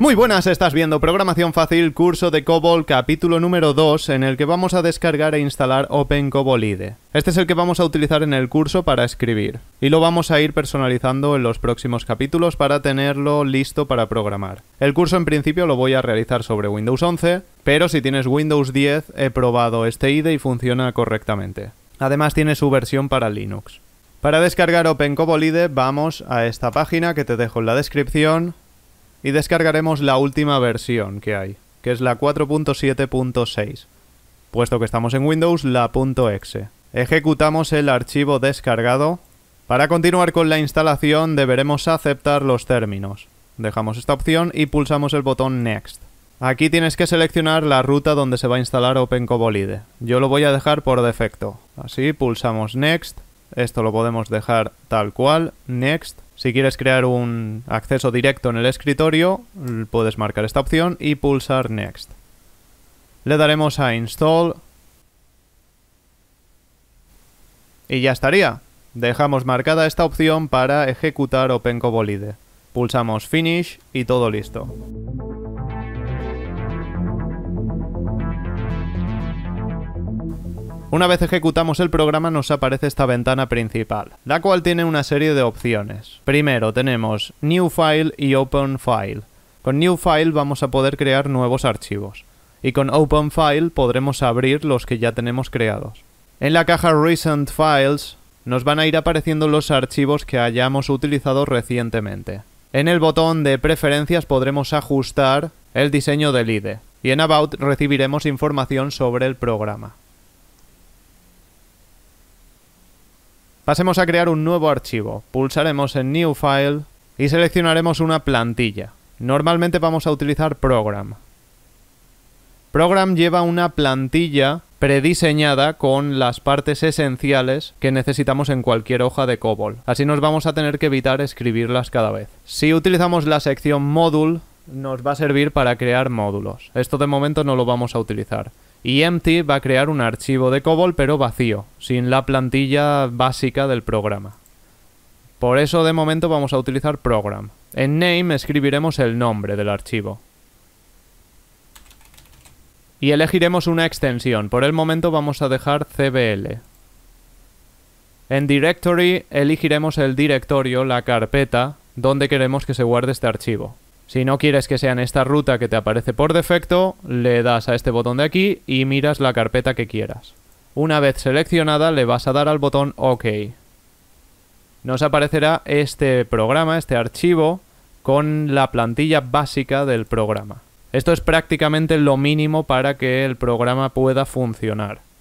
Muy buenas, estás viendo Programación Fácil, curso de COBOL, capítulo número 2, en el que vamos a descargar e instalar open cobol IDE. Este es el que vamos a utilizar en el curso para escribir, y lo vamos a ir personalizando en los próximos capítulos para tenerlo listo para programar. El curso en principio lo voy a realizar sobre Windows 11, pero si tienes Windows 10 he probado este IDE y funciona correctamente. Además tiene su versión para Linux. Para descargar OpenCobolide vamos a esta página que te dejo en la descripción y descargaremos la última versión que hay, que es la 4.7.6. Puesto que estamos en Windows, la .exe. Ejecutamos el archivo descargado. Para continuar con la instalación deberemos aceptar los términos. Dejamos esta opción y pulsamos el botón Next. Aquí tienes que seleccionar la ruta donde se va a instalar OpenCobolide. Yo lo voy a dejar por defecto. Así pulsamos Next. Esto lo podemos dejar tal cual. Next. Si quieres crear un acceso directo en el escritorio, puedes marcar esta opción y pulsar Next. Le daremos a Install. Y ya estaría. Dejamos marcada esta opción para ejecutar OpenCobolide. Pulsamos Finish y todo listo. Una vez ejecutamos el programa nos aparece esta ventana principal, la cual tiene una serie de opciones. Primero tenemos New File y Open File. Con New File vamos a poder crear nuevos archivos y con Open File podremos abrir los que ya tenemos creados. En la caja Recent Files nos van a ir apareciendo los archivos que hayamos utilizado recientemente. En el botón de preferencias podremos ajustar el diseño del IDE y en About recibiremos información sobre el programa. Pasemos a crear un nuevo archivo. Pulsaremos en New File y seleccionaremos una plantilla. Normalmente vamos a utilizar Program. Program lleva una plantilla prediseñada con las partes esenciales que necesitamos en cualquier hoja de COBOL. Así nos vamos a tener que evitar escribirlas cada vez. Si utilizamos la sección Module, nos va a servir para crear módulos. Esto de momento no lo vamos a utilizar. Y Empty va a crear un archivo de COBOL pero vacío, sin la plantilla básica del programa. Por eso de momento vamos a utilizar program. En name escribiremos el nombre del archivo. Y elegiremos una extensión. Por el momento vamos a dejar cbl. En directory elegiremos el directorio, la carpeta, donde queremos que se guarde este archivo. Si no quieres que sea en esta ruta que te aparece por defecto, le das a este botón de aquí y miras la carpeta que quieras. Una vez seleccionada, le vas a dar al botón OK. Nos aparecerá este programa, este archivo, con la plantilla básica del programa. Esto es prácticamente lo mínimo para que el programa pueda funcionar.